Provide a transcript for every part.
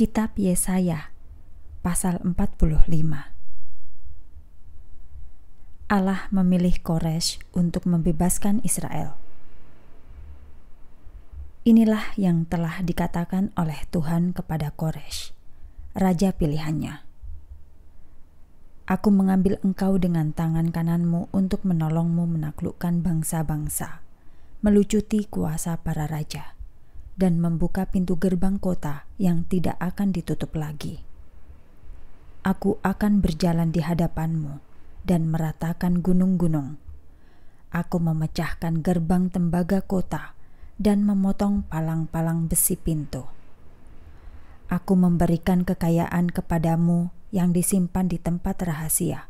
Kitab Yesaya pasal 45 Allah memilih Koresh untuk membebaskan Israel. Inilah yang telah dikatakan oleh Tuhan kepada Koresh, raja pilihannya. Aku mengambil engkau dengan tangan kananmu untuk menolongmu menaklukkan bangsa-bangsa, melucuti kuasa para raja dan membuka pintu gerbang kota yang tidak akan ditutup lagi. Aku akan berjalan di hadapanmu dan meratakan gunung-gunung. Aku memecahkan gerbang tembaga kota dan memotong palang-palang besi pintu. Aku memberikan kekayaan kepadamu yang disimpan di tempat rahasia.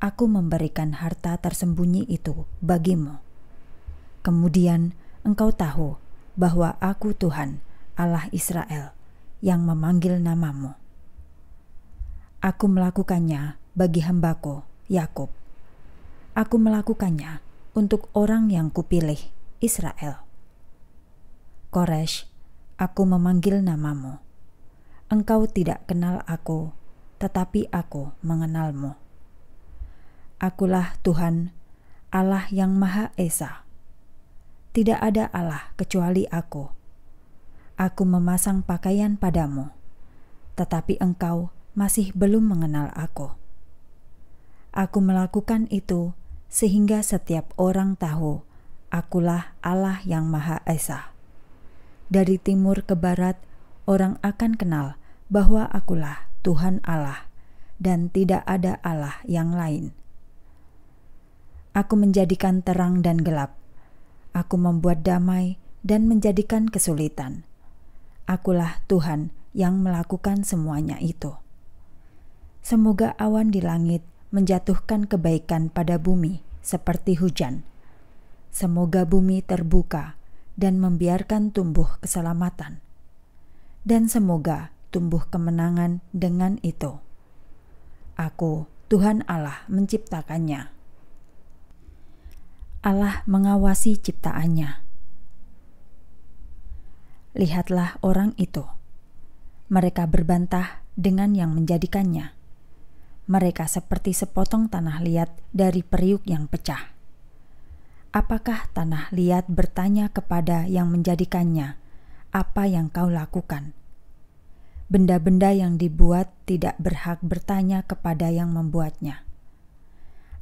Aku memberikan harta tersembunyi itu bagimu. Kemudian engkau tahu bahwa aku Tuhan, Allah Israel, yang memanggil namamu. Aku melakukannya bagi hambaku, Yakub. Aku melakukannya untuk orang yang kupilih, Israel. Koresh, aku memanggil namamu. Engkau tidak kenal aku, tetapi aku mengenalmu. Akulah Tuhan, Allah yang Maha Esa tidak ada Allah kecuali aku. Aku memasang pakaian padamu, tetapi engkau masih belum mengenal aku. Aku melakukan itu sehingga setiap orang tahu akulah Allah yang Maha Esa. Dari timur ke barat, orang akan kenal bahwa akulah Tuhan Allah dan tidak ada Allah yang lain. Aku menjadikan terang dan gelap, Aku membuat damai dan menjadikan kesulitan. Akulah Tuhan yang melakukan semuanya itu. Semoga awan di langit menjatuhkan kebaikan pada bumi seperti hujan. Semoga bumi terbuka dan membiarkan tumbuh keselamatan. Dan semoga tumbuh kemenangan dengan itu. Aku, Tuhan Allah, menciptakannya. Allah mengawasi ciptaannya. Lihatlah orang itu. Mereka berbantah dengan yang menjadikannya. Mereka seperti sepotong tanah liat dari periuk yang pecah. Apakah tanah liat bertanya kepada yang menjadikannya, "Apa yang kau lakukan?" Benda-benda yang dibuat tidak berhak bertanya kepada yang membuatnya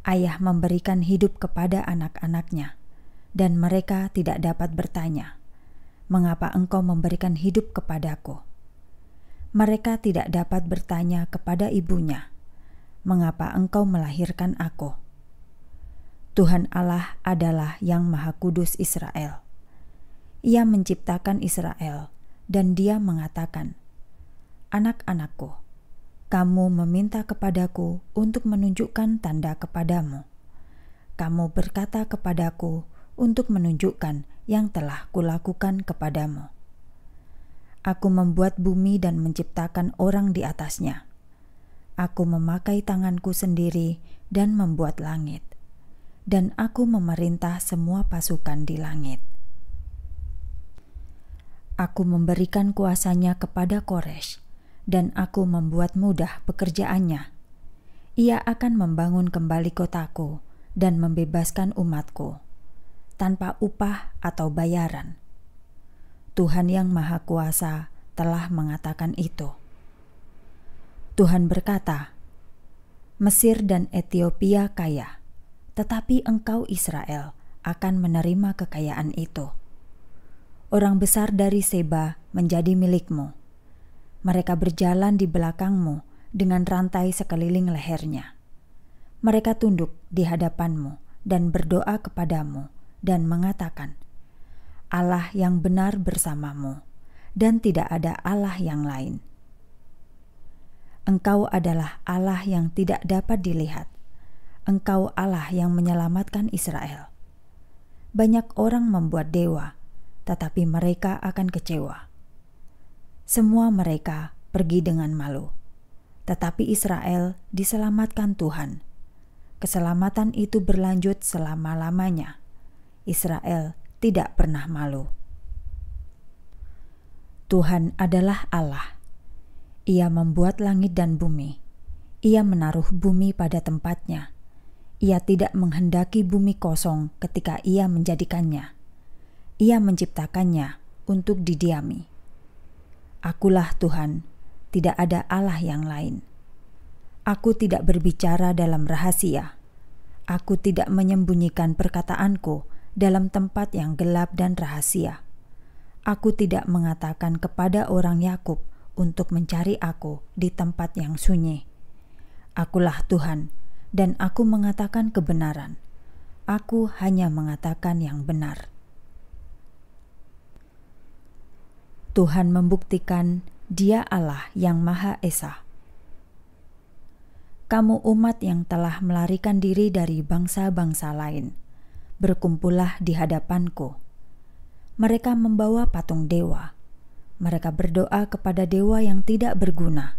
ayah memberikan hidup kepada anak-anaknya, dan mereka tidak dapat bertanya, "Mengapa engkau memberikan hidup kepadaku?" Mereka tidak dapat bertanya kepada ibunya, "Mengapa engkau melahirkan aku?" Tuhan Allah adalah Yang Maha Kudus Israel. Ia menciptakan Israel, dan Dia mengatakan, "Anak-anakku." Kamu meminta kepadaku untuk menunjukkan tanda kepadamu. Kamu berkata kepadaku untuk menunjukkan yang telah kulakukan kepadamu. Aku membuat bumi dan menciptakan orang di atasnya. Aku memakai tanganku sendiri dan membuat langit, dan aku memerintah semua pasukan di langit. Aku memberikan kuasanya kepada Koresh, dan aku membuat mudah pekerjaannya. Ia akan membangun kembali kotaku dan membebaskan umatku tanpa upah atau bayaran. Tuhan yang Maha Kuasa telah mengatakan itu. Tuhan berkata, "Mesir dan Etiopia kaya, tetapi engkau, Israel, akan menerima kekayaan itu. Orang besar dari Seba menjadi milikmu." Mereka berjalan di belakangmu dengan rantai sekeliling lehernya. Mereka tunduk di hadapanmu dan berdoa kepadamu dan mengatakan, Allah yang benar bersamamu dan tidak ada Allah yang lain. Engkau adalah Allah yang tidak dapat dilihat. Engkau Allah yang menyelamatkan Israel. Banyak orang membuat dewa, tetapi mereka akan kecewa. Semua mereka pergi dengan malu, tetapi Israel diselamatkan Tuhan. Keselamatan itu berlanjut selama-lamanya. Israel tidak pernah malu. Tuhan adalah Allah. Ia membuat langit dan bumi. Ia menaruh bumi pada tempatnya. Ia tidak menghendaki bumi kosong ketika ia menjadikannya. Ia menciptakannya untuk didiami Akulah Tuhan, tidak ada Allah yang lain. Aku tidak berbicara dalam rahasia. Aku tidak menyembunyikan perkataanku dalam tempat yang gelap dan rahasia. Aku tidak mengatakan kepada orang Yakub untuk mencari aku di tempat yang sunyi. Akulah Tuhan, dan aku mengatakan kebenaran. Aku hanya mengatakan yang benar. Tuhan membuktikan Dia Allah yang Maha Esa. Kamu umat yang telah melarikan diri dari bangsa-bangsa lain, berkumpullah di hadapanku. Mereka membawa patung dewa. Mereka berdoa kepada dewa yang tidak berguna,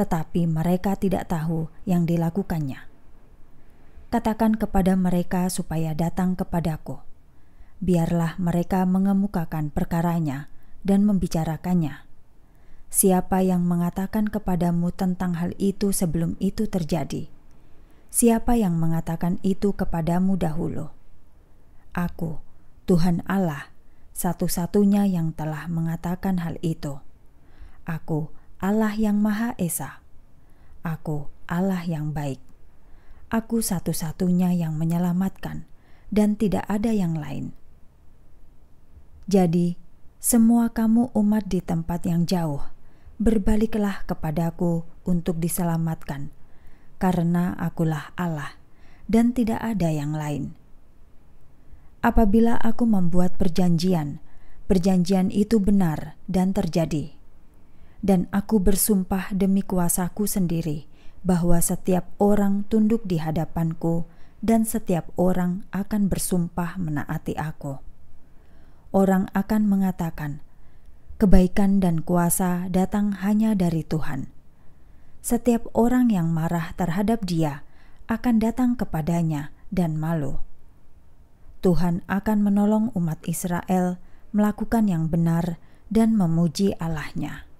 tetapi mereka tidak tahu yang dilakukannya. Katakan kepada mereka supaya datang kepadaku biarlah mereka mengemukakan perkaranya dan membicarakannya. Siapa yang mengatakan kepadamu tentang hal itu sebelum itu terjadi? Siapa yang mengatakan itu kepadamu dahulu? Aku, Tuhan Allah, satu-satunya yang telah mengatakan hal itu. Aku, Allah yang Maha Esa. Aku, Allah yang baik. Aku satu-satunya yang menyelamatkan, dan tidak ada yang lain. Jadi, semua kamu umat di tempat yang jauh, berbaliklah kepadaku untuk diselamatkan, karena akulah Allah dan tidak ada yang lain. Apabila aku membuat perjanjian, perjanjian itu benar dan terjadi. Dan aku bersumpah demi kuasaku sendiri bahwa setiap orang tunduk di hadapanku dan setiap orang akan bersumpah menaati aku orang akan mengatakan, "Kebaikan dan kuasa datang hanya dari Tuhan." Setiap orang yang marah terhadap Dia akan datang kepadanya dan malu. Tuhan akan menolong umat Israel melakukan yang benar dan memuji Allahnya.